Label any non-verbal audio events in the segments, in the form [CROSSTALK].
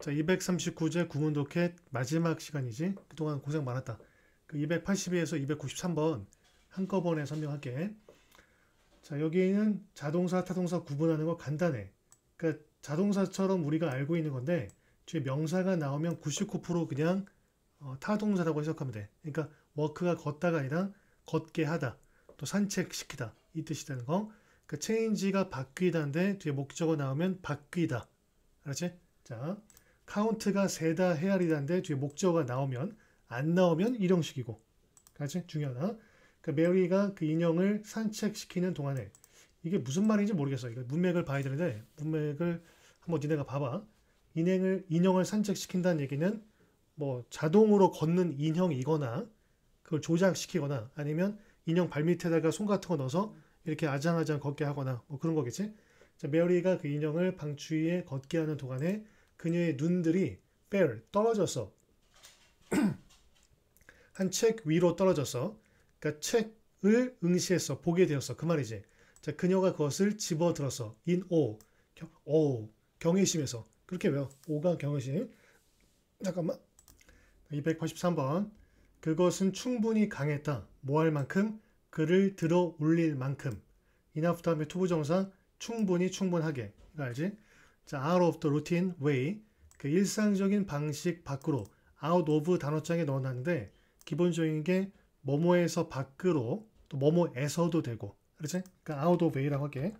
자, 239제 구문독해 마지막 시간이지. 그동안 고생 많았다. 그 282에서 293번 한꺼번에 설명할게. 자, 여기는 자동사, 타동사 구분하는 거 간단해. 그러니까 자동사처럼 우리가 알고 있는 건데 뒤에 명사가 나오면 99% 그냥 어, 타동사라고 해석하면 돼. 그러니까 워크가 걷다가 아니라 걷게 하다. 또 산책시키다. 이뜻이되는 거. 그러니까 체인지가 바뀌다인데 뒤에 목적어 나오면 바뀌다. 알았지? 자, 카운트가 세다 헤아리다인데 뒤에 목적어가 나오면 안 나오면 일형식이고 까지 중요하다. 그 그러니까 메리가 그 인형을 산책시키는 동안에 이게 무슨 말인지 모르겠어. 이거 문맥을 봐야 되는데 문맥을 한번 니네가 봐봐. 인행을 인형을 산책시킨다는 얘기는 뭐 자동으로 걷는 인형이거나 그걸 조작시키거나 아니면 인형 발밑에다가 손 같은 거 넣어서 이렇게 아장아장 걷게 하거나 뭐 그런 거겠지. 자, 메리가 그 인형을 방추위에 걷게 하는 동안에 그녀의 눈들이 fell 떨어져서 [CLEARS THROAT] 한 책 위로 떨어져서 그러니까 책을 응시해서 보게 되어서그 말이지. 자 그녀가 그것을 집어 들어서 in o 오 경외심에서 그렇게 외워 오가 경외심 잠깐만 283번 그것은 충분히 강했다 뭐 할 만큼 그를 들어 올릴 만큼 이나프 다음에 투부정사 충분히 충분하게 알지 자, out of the routine way 그 일상적인 방식 밖으로 out of 단어장에 넣어놨는데 기본적인 게 뭐뭐에서 밖으로 또 뭐뭐에서도 되고 그렇지? 그러니까 out of way라고 할게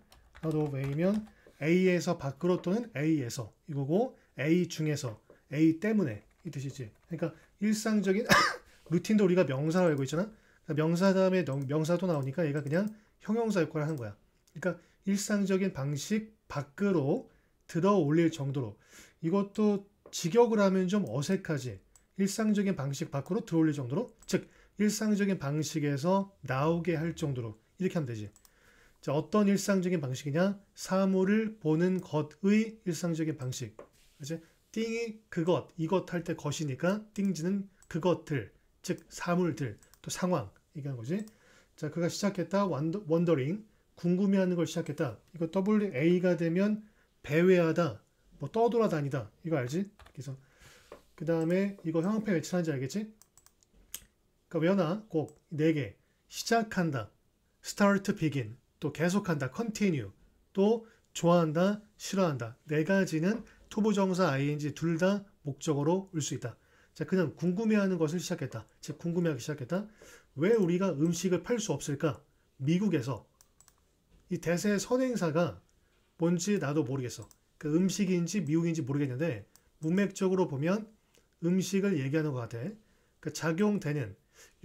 out of way면 A에서 밖으로 또는 A에서 이거고 A 중에서 A 때문에 이 뜻이지 그러니까 일상적인 [COUGHS] 루틴도 우리가 명사로 알고 있잖아 그러니까 명사 다음에 명사도 나오니까 얘가 그냥 형용사 역할을 하는 거야 그러니까 일상적인 방식 밖으로 들어 올릴 정도로 이것도 직역을 하면 좀 어색하지 일상적인 방식 밖으로 들어 올릴 정도로 즉 일상적인 방식에서 나오게 할 정도로 이렇게 하면 되지 자, 어떤 일상적인 방식이냐 사물을 보는 것의 일상적인 방식 이제 띵이 그것 이것 할 때 것이니까 띵지는 그것들 즉 사물들 또 상황 얘기한 거지 자 그가 시작했다 원더, 원더링 궁금해하는 걸 시작했다 이거 WA가 되면 배회하다, 뭐 떠돌아다니다 이거 알지? 그래서 그 다음에 이거 형용편 외치는지 알겠지? 그러니까 외워놔 꼭네 개. 시작한다, start, begin. 또 계속한다, continue. 또 좋아한다, 싫어한다. 네 가지는 투부정사 ing 둘 다목적으로올 수 있다. 자, 그냥 궁금해하는 것을 시작했다. 즉, 궁금해하기 시작했다. 왜 우리가 음식을 팔 수 없을까? 미국에서 이 대세 선행사가 뭔지 나도 모르겠어. 그 음식인지 미국인지 모르겠는데 문맥적으로 보면 음식을 얘기하는 것 같아. 그 작용되는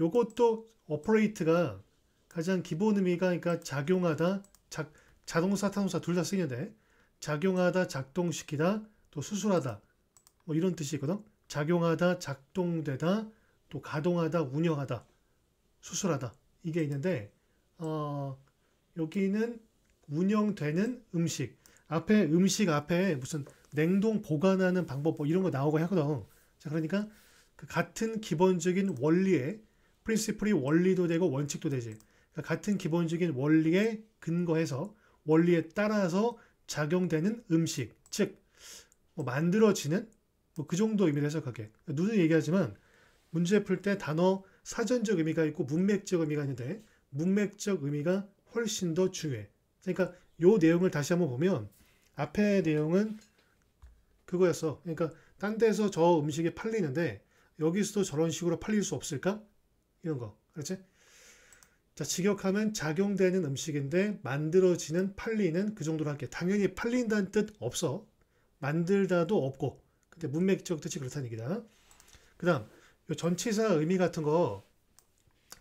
요것도 operate가 가장 기본 의미가 그러니까 작용하다 작, 자동사 타동사 둘 다 쓰이는데 작용하다 작동시키다 또 수술하다 뭐 이런 뜻이거든. 있 작용하다 작동되다 또 가동하다 운영하다 수술하다 이게 있는데 어, 여기는 운영되는 음식 앞에 음식 앞에 무슨 냉동 보관하는 방법 뭐 이런 거 나오고 하거든. 자 그러니까 그 같은 기본적인 원리에 프린시플이 원리도 되고 원칙도 되지. 그러니까 같은 기본적인 원리에 근거해서 원리에 따라서 작용되는 음식 즉뭐 만들어지는 뭐 그 정도 의미를 해석하게. 누누이 얘기하지만 문제 풀 때 단어 사전적 의미가 있고 문맥적 의미가 있는데 문맥적 의미가 훨씬 더 중요해. 그러니까 요 내용을 다시 한번 보면 앞에 내용은 그거였어. 그러니까 딴 데서 저 음식이 팔리는데 여기서도 저런 식으로 팔릴 수 없을까? 이런 거. 그렇지? 자, 직역하면 작용되는 음식인데 만들어지는 팔리는 그 정도로 할게. 당연히 팔린다는 뜻 없어. 만들다도 없고. 근데 문맥적 뜻이 그렇다는 얘기다. 그 다음, 요 전치사 의미 같은 거,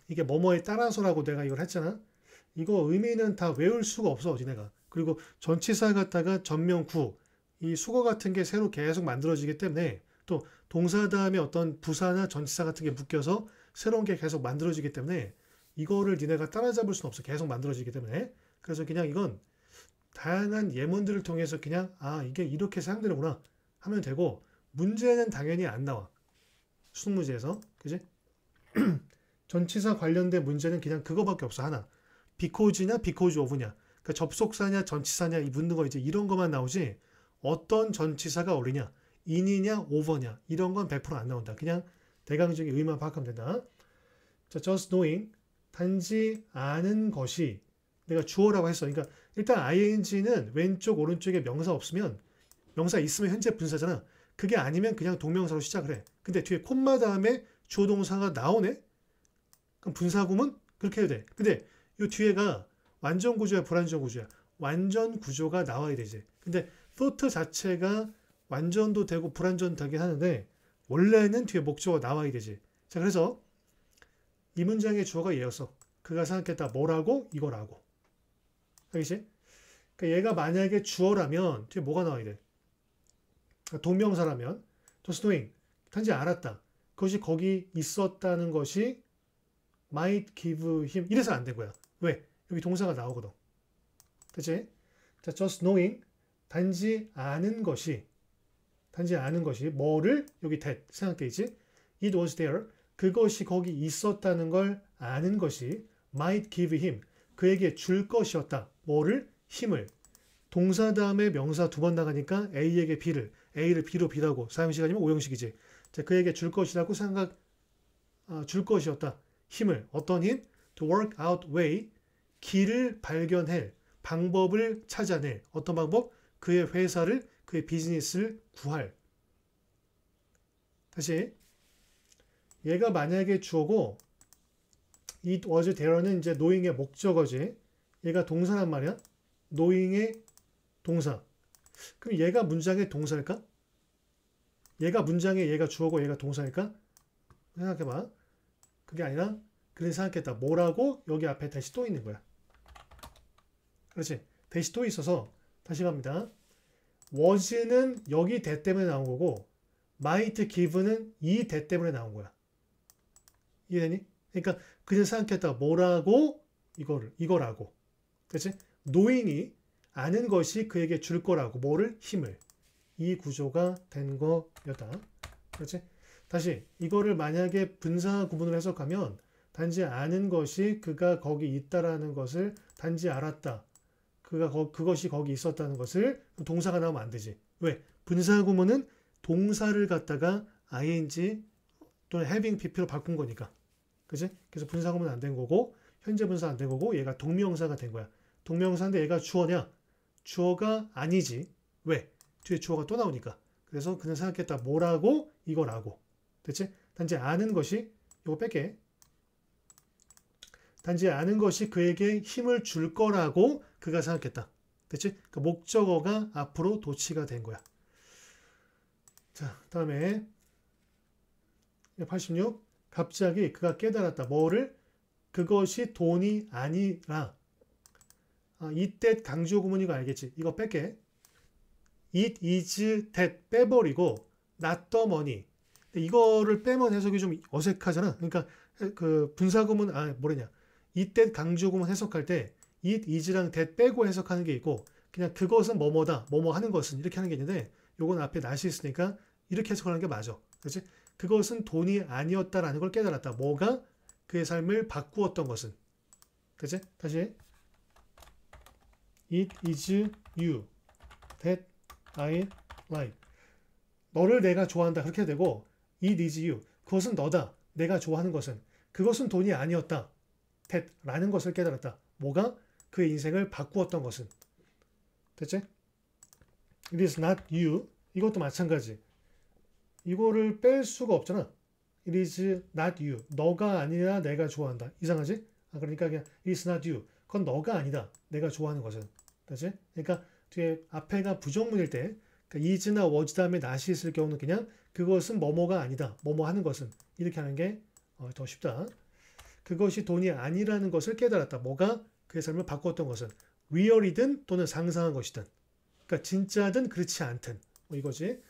이게 뭐뭐에 따라서라고 내가 이걸 했잖아. 이거 의미는 다 외울 수가 없어 니네가. 그리고 전치사 갖다가 전명구 이 수거 같은 게 새로 계속 만들어지기 때문에 또 동사 다음에 어떤 부사나 전치사 같은 게 묶여서 새로운 게 계속 만들어지기 때문에 이거를 니네가 따라잡을 수는 없어 계속 만들어지기 때문에 그래서 그냥 이건 다양한 예문들을 통해서 그냥 아 이게 이렇게 사용되는구나 하면 되고 문제는 당연히 안 나와 수능 문제에서 그지 [CLEARS THROAT] 전치사 관련된 문제는 그냥 그거밖에 없어 하나 비코 c a u s e 냐 b e c a u 냐 그러니까 접속사냐 전치사냐 이 묻는 거 이제 이런 것만 나오지 어떤 전치사가 어리냐 인이냐오버냐 이런 건 100%안 나온다. 그냥 대강적인 의만 미 파악하면 된다. 자, just knowing 단지 아는 것이 내가 주어라고 했어. 그러니까 일단 ing는 왼쪽 오른쪽에 명사 없으면 명사 있으면 현재 분사잖아. 그게 아니면 그냥 동명사로 시작을 해. 근데 뒤에 콤마 다음에 주어동사가 나오네? 그럼 분사구문? 그렇게 해야 돼. 근데 이 뒤에가 완전 구조야, 불완전 구조야. 완전 구조가 나와야 되지. 근데 t 트 자체가 완전도 되고 불완전되긴 하는데 원래는 뒤에 목적어 나와야 되지. 자, 그래서 이 문장의 주어가 얘였어. 그가 생각했다. 뭐라고? 이거라고. 알겠지? 그러니까 얘가 만약에 주어라면 뒤에 뭐가 나와야 돼? 그러니까 동명사라면 just k o i n g 단지 알았다. 그것이 거기 있었다는 것이 might give him 이래서 안 된 거야. 왜? 여기 동사가 나오거든. 그치? 자, just knowing. 단지 아는 것이, 단지 아는 것이, 뭐를? 여기 that. 생각돼 지 It was there. 그것이 거기 있었다는 걸 아는 것이 might give him. 그에게 줄 것이었다. 뭐를? 힘을. 동사 다음에 명사 두 번 나가니까 A에게 B를, A를 B로 B라고, 사용시간이면 오형식이지. 자, 그에게 줄 것이라고 생각, 아, 줄 것이었다. 힘을. 어떤 힘? To work out way. 길을 발견해 방법을 찾아내 어떤 방법? 그의 회사를 그의 비즈니스를 구할 다시 얘가 만약에 주어고 이 어제 대어는 이제 노잉의 목적어지 얘가 동사란 말이야 노잉의 동사 그럼 얘가 문장의 동사일까? 얘가 문장의 얘가 주어고 얘가 동사일까? 생각해봐 그게 아니라 그런 생각했다 뭐라고 여기 앞에 다시 또 있는 거야 그렇지. 대시 또 있어서 다시 갑니다. was는 여기 대 때문에 나온 거고 might give는 이 대 때문에 나온 거야. 이해되니? 그러니까 그냥 생각했다. 뭐라고? 이거를. 이거라고. 그렇지? k n 이 아는 것이 그에게 줄 거라고. 뭐를? 힘을. 이 구조가 된 거였다. 그렇지? 다시 이거를 만약에 분사 구분을 해석하면 단지 아는 것이 그가 거기 있다라는 것을 단지 알았다. 그가 거, 그것이 거기 있었다는 것을 동사가 나오면 안 되지. 왜? 분사구문은 동사를 갖다가 ing 또는 having pp로 바꾼 거니까. 그지? 그래서 분사구문 안된 거고 현재 분사 안 된 거고 얘가 동명사가 된 거야. 동명사인데 얘가 주어냐? 주어가 아니지. 왜? 뒤에 주어가 또 나오니까. 그래서 그냥 생각했다. 뭐라고? 이거라고. 됐지? 단지 아는 것이 이거 뺄게. 단지 아는 것이 그에게 힘을 줄 거라고 그가 생각했다. 됐지? 그 그러니까 목적어가 앞으로 도치가 된 거야. 자, 다음에 86. 갑자기 그가 깨달았다. 뭐를? 그것이 돈이 아니라. 아, 이때 강조 구문이가 알겠지. 이거 뺄게. it is that 빼버리고 not the money. 이거를 빼면 해석이 좀 어색하잖아. 그러니까 그 분사구문 아뭐냐 이때 강조구문 해석할 때 it, is랑 that 빼고 해석하는 게 있고 그냥 그것은 뭐뭐다, 뭐뭐 하는 것은 이렇게 하는 게 있는데 요건 앞에 날씨 있으니까 이렇게 해석하는 게 맞아. 그렇지? 그것은 돈이 아니었다라는 걸 깨달았다. 뭐가 그의 삶을 바꾸었던 것은. 그렇지? 다시 It is you that I like. 너를 내가 좋아한다. 그렇게 되고 It is you. 그것은 너다. 내가 좋아하는 것은. 그것은 돈이 아니었다. 했라는 것을 깨달았다. 뭐가 그의 인생을 바꾸었던 것은. 됐지? It is not you. 이것도 마찬가지. 이거를 뺄 수가 없잖아. It is not you. 너가 아니라 내가 좋아한다. 이상하지? 아, 그러니까 그냥 It is not you. 그건 너가 아니다. 내가 좋아하는 것은. 그지 그러니까 뒤에 앞에가 부정문일 때 그러니까 is나 was 다음에 not이 있을 경우는 그냥 그것은 뭐뭐가 아니다. 뭐뭐 하는 것은. 이렇게 하는 게더 어, 쉽다. 그것이 돈이 아니라는 것을 깨달았다. 뭐가 그의 삶을 바꿨던 것은 리얼이든 또는 상상한 것이든 그러니까 진짜든 그렇지 않든 뭐 이거지.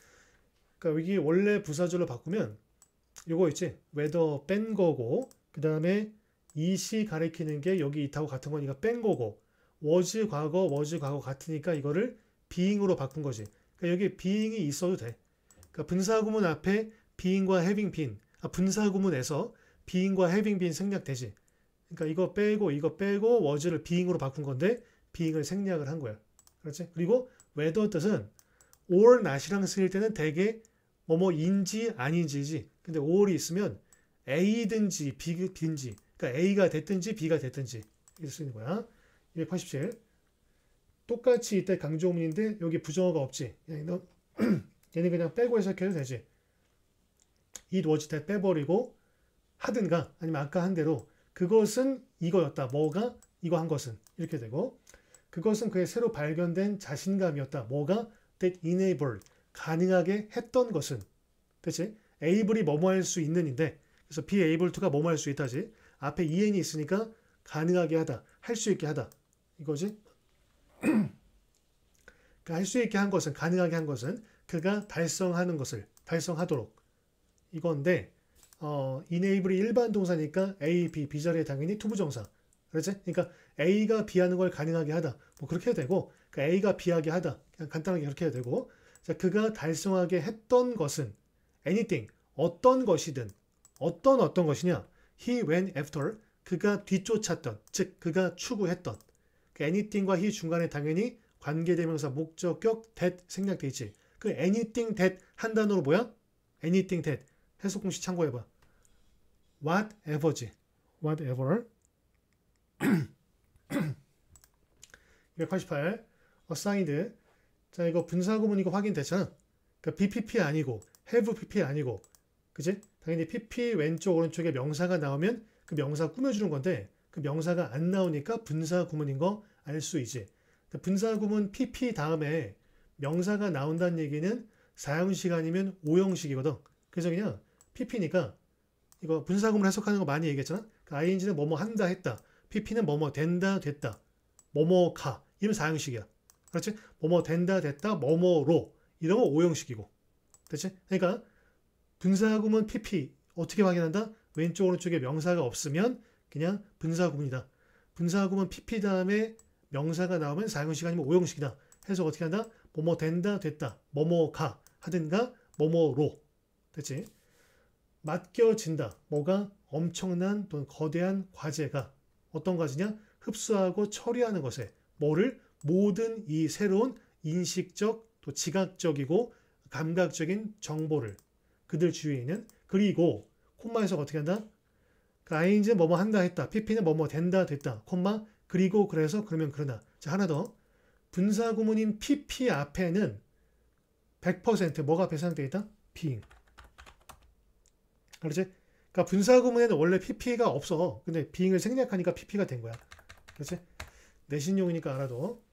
그러니까 여기 원래 부사절로 바꾸면 요거 있지. 웨더 뺀 거고 그 다음에 이 시 가리키는 게 여기 있다고 같은 거니까 뺀 거고 워즈 과거 워즈 과거 같으니까 이거를 비잉으로 바꾼 거지. 그러니까 여기 비잉이 있어도 돼. 그러니까 분사구문 앞에 비잉과 h 빙 v 아, 분사구문에서 being과 having been 생략 되지 그러니까 이거 빼고 이거 빼고 was를 being으로 바꾼 건데 being을 생략을 한 거야. 그렇지? 그리고 whether 뜻은 or not이랑 쓰일 때는 대개 뭐뭐인지 아닌지지. 근데 or이 있으면 a든지 b든지 그러니까 a가 됐든지 b가 됐든지 이렇게 쓰는 거야. 287. 똑같이 이때 강조문인데 여기 부정어가 없지. 그냥 너, 얘는 [CLEARS THROAT] 그냥 빼고 해석해도 되지. 이 워즈 다 빼버리고 하든가 아니면 아까 한 대로 그것은 이거였다. 뭐가 이거 한 것은 이렇게 되고 그것은 그의 새로 발견된 자신감이었다. 뭐가 that enabled 가능하게 했던 것은 대체 able이 뭐뭐 할 수 있는인데 그래서 be able to가 뭐뭐 할 수 있다지 앞에 en이 있으니까 가능하게 하다 할 수 있게 하다 이거지 [CLEARS THROAT] 그러니까 할수 있게 한 것은 가능하게 한 것은 그가 달성하는 것을 달성하도록 이건데 어, 이네이 b l 이 일반 동사니까 A, B, B 자리에 당연히 투부정사. 그렇지? 그러니까 A가 B하는 걸 가능하게 하다. 뭐 그렇게 해야 되고 그러니까 A가 B하게 하다. 그냥 간단하게 그렇게 해야 되고 자, 그가 달성하게 했던 것은 anything, 어떤 것이든 어떤 어떤 것이냐 he went after, 그가 뒤쫓았던, 즉 그가 추구했던 그 anything과 he 중간에 당연히 관계대명사 목적격 that 생략되지그 anything that 한 단어로 뭐야? anything that 해석 공식 참고해봐. whatever지. whatever. 288. [CLEARS THROAT] assigned. 자, 이거 분사구문이고 확인됐잖아. 그러니까 BPP 아니고, have PP 아니고, 그지? 당연히 PP 왼쪽, 오른쪽에 명사가 나오면 그 명사 꾸며주는 건데, 그 명사가 안 나오니까 분사구문인 거 알 수 있지. 그러니까 분사구문 PP 다음에 명사가 나온다는 얘기는 사용식 아니면 5형식이거든. 그래서 그냥 PP니까 이거 분사구문을 해석하는 거 많이 얘기했잖아. 그러니까 ing는 뭐뭐 한다 했다. pp는 뭐뭐 된다 됐다. 뭐뭐 가. 이런 사형식이야. 그렇지? 뭐뭐 된다 됐다 뭐뭐로 이런 건 오형식이고. 그렇지? 그러니까 분사구문 pp 어떻게 확인한다? 왼쪽 오른쪽에 명사가 없으면 그냥 분사구문이다. 분사구문 pp 다음에 명사가 나오면 사용식 아니면 오형식이다. 해서 어떻게 한다? 뭐뭐 된다 됐다 뭐뭐 가 하든가 뭐뭐로. 됐지? 맡겨진다. 뭐가 엄청난 또는 거대한 과제가 어떤 과제냐? 흡수하고 처리하는 것에 뭐를 모든 이 새로운 인식적 또 지각적이고 감각적인 정보를 그들 주위에 있는 그리고 콤마에서 어떻게 한다? 그이인지는 뭐뭐 한다 했다. PP는 뭐뭐 된다 됐다. 콤마 그리고 그래서 그러면 그러나. 자 하나 더. 분사구문인 PP 앞에는 100% 뭐가 배상되어 있다? being. 그렇지? 그러니까 분사구문에는 원래 PP가 없어. 근데 b e 을 생략하니까 PP가 된 거야. 그렇지? 내신용이니까 알아도.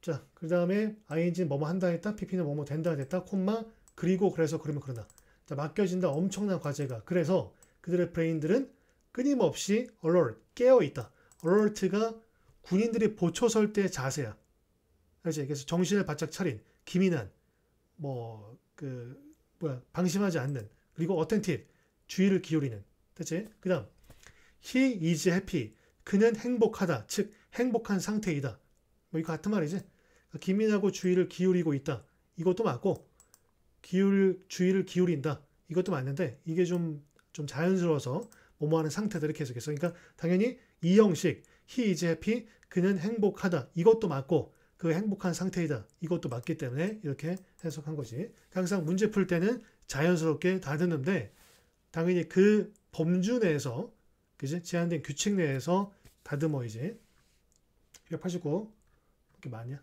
자, 그 다음에 ing는 뭐뭐 한다 했다, pp는 뭐뭐 된다 했다, 콤마, 그리고 그래서 그러면 그러나. 자, 맡겨진다 엄청난 과제가. 그래서 그들의 브레인들은 끊임없이 alert, 깨어있다. alert가 군인들이 보초 설 때 자세야. 그렇지? 그래서 정신을 바짝 차린, 기민한, 뭐, 그, 뭐야, 방심하지 않는, 그리고 어텐틱, 주의를 기울이는. 그치? 그 다음, he is happy. 그는 행복하다. 즉, 행복한 상태이다. 뭐, 이거 같은 말이지? 그러니까 기민하고 주의를 기울이고 있다. 이것도 맞고, 기울, 주의를 기울인다. 이것도 맞는데, 이게 좀, 좀 자연스러워서 뭐뭐 하는 상태들을계속 해석했어. 그러니까, 당연히 이 형식, he is happy. 그는 행복하다. 이것도 맞고, 그 행복한 상태이다. 이것도 맞기 때문에 이렇게 해석한 거지. 그러니까 항상 문제 풀 때는 자연스럽게 다듬는데 당연히 그 범주 내에서 그지 제한된 규칙 내에서 다듬어 이제 189 이렇게 많냐?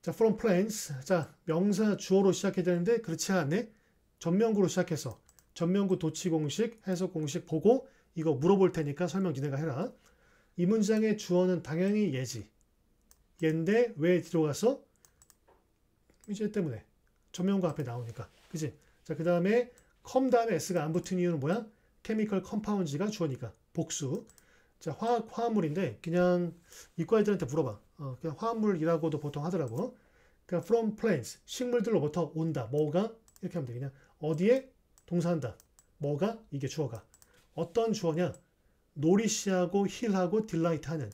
자, from planes. 자, 명사 주어로 시작해야 되는데 그렇지 않네. 전면구로 시작해서 전면구 도치 공식, 해석 공식 보고 이거 물어볼 테니까 설명 진행을 해라. 이 문장의 주어는 당연히 예지. 얘인데 왜들어 가서 이제 때문에 전면구 앞에 나오니까. 그지? 자, 그 다음에 컴 다음에 S가 안 붙은 이유는 뭐야? 케미컬 컴파운드가 주어니까 복수. 자, 화학, 화합물인데 그냥 이과 애들한테 물어봐. 어, 그냥 화합물이라고도 보통 하더라고. 그러니까 from plants, 식물들로부터 온다. 뭐가? 이렇게 하면 돼. 그냥 어디에? 동사한다. 뭐가? 이게 주어가. 어떤 주어냐? 노리시하고 힐하고 딜라이트하는.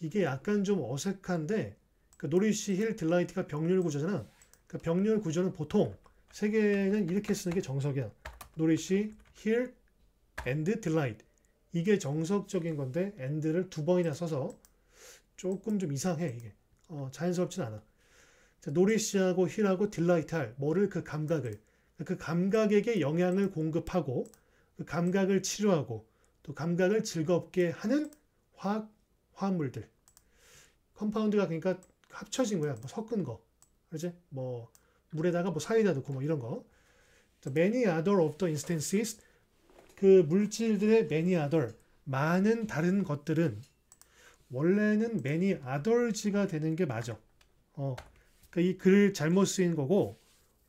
이게 약간 좀 어색한데 그 노리시, 힐, 딜라이트가 병렬 구조잖아. 그 병렬 구조는 보통 세 개는 이렇게 쓰는 게 정석이야. 노리시, here, and, delight. 이게 정석적인 건데 and를 두 번이나 써서 조금 좀 이상해 이게. 어, 자연스럽진 않아. 자, 노리시하고 힐하고 딜라이트할 뭐를 그 감각을 그 감각에게 영향을 공급하고 그 감각을 치료하고 또 감각을 즐겁게 하는 화학 화물들 컴파운드가 그러니까 합쳐진 거야 뭐 섞은 거 그렇지 뭐 물에다가 뭐 사이다 넣고 뭐 이런 거. many other of the instances 그 물질들의 many other 많은 다른 것들은 원래는 many other지가 되는 게 맞아. 어, 그러니까 이 글을 잘못 쓰인 거고,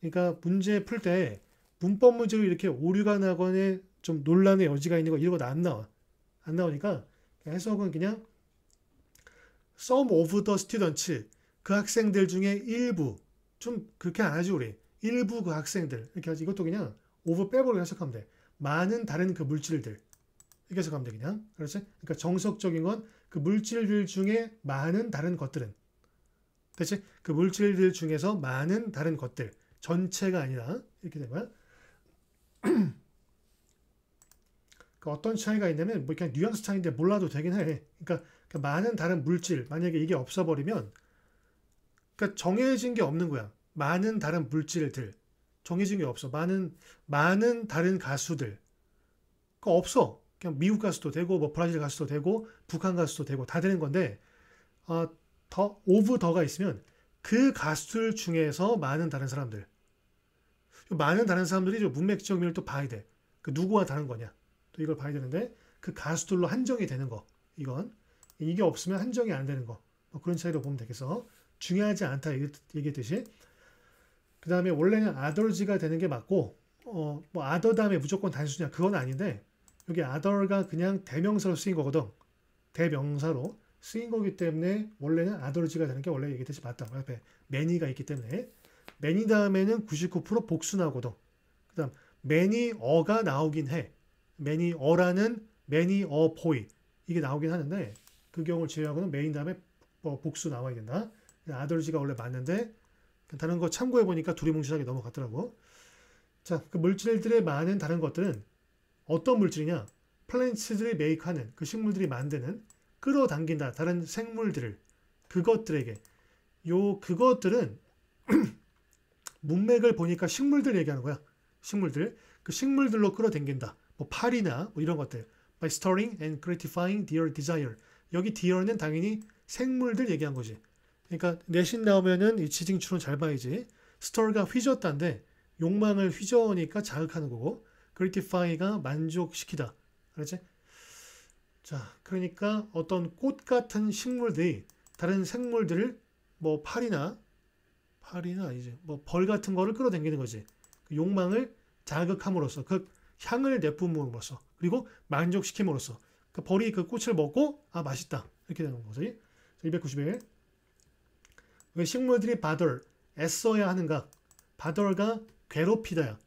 그러니까 문제 풀 때 문법 문제로 이렇게 오류가 나거나 좀 논란의 여지가 있는 거 이런 거안 나와. 안 나오니까 해석은 그냥 some of the students 그 학생들 중에 일부 좀 그렇게 안 하지 우리 일부 그 학생들 이렇게 하지 이것도 그냥 오버 빼버리고 해석하면 돼 많은 다른 그 물질들 이렇게 해석하면 돼 그냥 그렇지 그러니까 정석적인 건 그 물질들 중에 많은 다른 것들은 대체 그 물질들 중에서 많은 다른 것들 전체가 아니라 이렇게 된 거야 [CLEARS THROAT] 그 어떤 차이가 있냐면 뭐 그냥 뉘앙스 차이인데 몰라도 되긴 해 그러니까, 그 많은 다른 물질 만약에 이게 없어버리면 그러니까 정해진 게 없는 거야. 많은 다른 물질들 정해진 게 없어. 많은 많은 다른 가수들 그 없어. 그냥 미국 가수도 되고 뭐 브라질 가수도 되고 북한 가수도 되고 다 되는 건데 어, 더 오브 더가 있으면 그 가수들 중에서 많은 다른 사람들 많은 다른 사람들이 문맥적 면을 또 봐야 돼. 그 누구와 다른 거냐. 또 이걸 봐야 되는데 그 가수들로 한정이 되는 거. 이건 이게 없으면 한정이 안 되는 거. 뭐 그런 차이로 보면 되겠어. 중요하지 않다 얘기했듯이 그 다음에 원래는 아덜지가 되는 게 맞고 어, 뭐 아더 다음에 무조건 단수냐 그건 아닌데 여기 아덜가 그냥 대명사로 쓰인 거거든 대명사로 쓰인 거기 때문에 원래는 아덜지가 되는 게 원래 얘기했듯이 맞다 옆에 매니가 있기 때문에 매니 다음에는 99% 복수나오거든 그 다음 매니어가 나오긴 해 매니어라는 매니어 보이 이게 나오긴 하는데 그 경우를 제외하고는 메인 다음에 어, 복수 나와야 된다 네, 아들지가 원래 맞는데 다른 거 참고해 보니까 두리뭉실하게 넘어갔더라고. 자, 그 물질들의 많은 다른 것들은 어떤 물질이냐? 플랜츠들이 메이크하는 그 식물들이 만드는 끌어당긴다 다른 생물들을 그것들에게 요 그것들은 [CLEARS THROAT] 문맥을 보니까 식물들 얘기하는 거야. 식물들 그 식물들로 끌어당긴다. 뭐 파리나 뭐 이런 것들 by stirring and gratifying their desire. 여기 d e a r 는 당연히 생물들 얘기한 거지. 그러니까 내신 나오면은 이 지징추론 잘 봐야지. 스톨가 휘저었다인데 욕망을 휘저으니까 자극하는 거고 그리티파이가 만족시키다. 그렇지? 자, 그러니까 어떤 꽃 같은 식물들이 다른 생물들을 뭐 팔이나 팔이나 이제 뭐벌 같은 거를 끌어당기는 거지. 그 욕망을 자극함으로써 그 향을 내뿜음으로써 그리고 만족시킴으로써 그 벌이 그 꽃을 먹고 아 맛있다 이렇게 되는 거지. 291 식물들이 바돌, 애써야 하는가? 바돌과 괴롭히다야.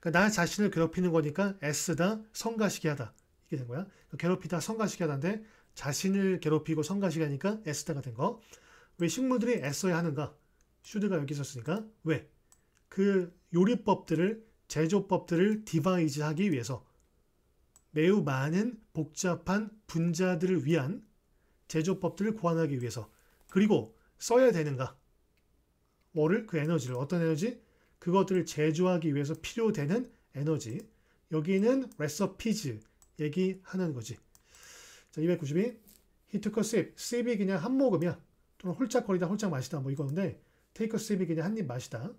그러니까 나 자신을 괴롭히는 거니까 애쓰다, 성가시게 하다. 이게 된 거야. 그러니까 괴롭히다, 성가시게 하다인데 자신을 괴롭히고 성가시게 하니까 애쓰다가 된 거. 왜 식물들이 애써야 하는가? 슈드가 여기 있었으니까 왜? 그 요리법들을 제조법들을 디바이즈하기 위해서 매우 많은 복잡한 분자들을 위한 제조법들을 고안하기 위해서 그리고 써야 되는가? 뭐를 그 에너지를 어떤 에너지? 그것들을 제조하기 위해서 필요되는 에너지. 여기는 레서피즈 얘기하는 거지. 자, 292. He took a sip. sip이 그냥 한 모금이야. 또는 홀짝거리다 홀짝 마시다 뭐 이건데 take a sip이 그냥 한 입 마시다.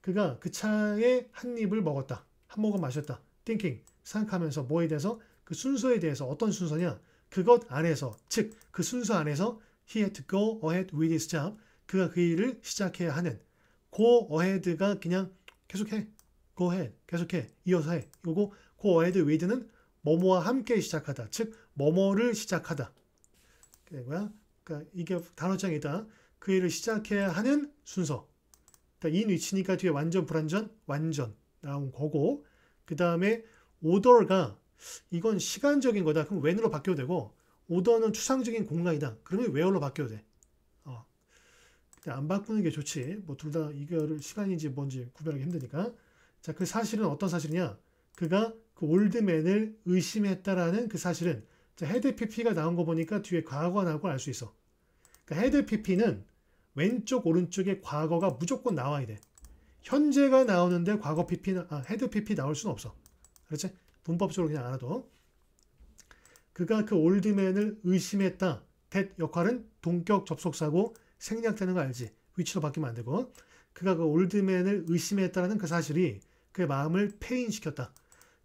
그가 그 차에 한 입을 먹었다. 한 모금 마셨다. thinking 생각하면서 뭐에 대해서 그 순서에 대해서 어떤 순서냐? 그것 안에서 즉 그 순서 안에서 he had to go ahead with his job 그가 그 일을 시작해야 하는 고 어헤드가 그냥 계속해 고해 계속해 이어서 해 요거 고 어헤드 위드는 뭐뭐와 함께 시작하다 즉 뭐뭐를 시작하다 그러니까 이게 단어장이다 그 일을 시작해야 하는 순서 그러니까 인 위치니까 뒤에 완전 불완전 완전 나온 거고 그 다음에 오더가 이건 시간적인 거다 그럼 웬으로 바뀌어도 되고 오더는 추상적인 공간이다 그러면 웨어로 바뀌어도 돼 네, 안 바꾸는 게 좋지. 뭐 둘 다 이거를 시간인지 뭔지 구별하기 힘드니까. 자, 그 사실은 어떤 사실이냐? 그가 그 올드맨을 의심했다라는 그 사실은 자, 헤드 PP가 나온 거 보니까 뒤에 과거나고 가알수 있어. 그러니까 헤드 PP는 왼쪽 오른쪽에 과거가 무조건 나와야 돼. 현재가 나오는데 과거 PP 아, 헤드 PP 나올 수는 없어. 그렇지? 문법적으로 그냥 알아도 그가 그 올드맨을 의심했다. 대 역할은 동격 접속사고 생략되는 거 알지. 위치로 바뀌면 안 되고. 그가 그 올드맨을 의심했다는그 사실이 그의 마음을 폐인시켰다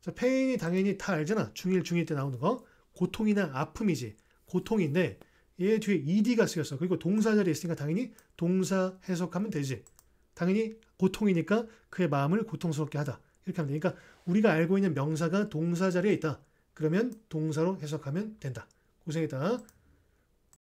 자, 페인이 당연히 다 알잖아. 중1, 중2 때 나오는 거. 고통이나 아픔이지. 고통인데 얘 뒤에 ed가 쓰였어. 그리고 동사 자리에 있으니까 당연히 동사 해석하면 되지. 당연히 고통이니까 그의 마음을 고통스럽게 하다. 이렇게 하면 되니까 우리가 알고 있는 명사가 동사 자리에 있다. 그러면 동사로 해석하면 된다. 고생했다.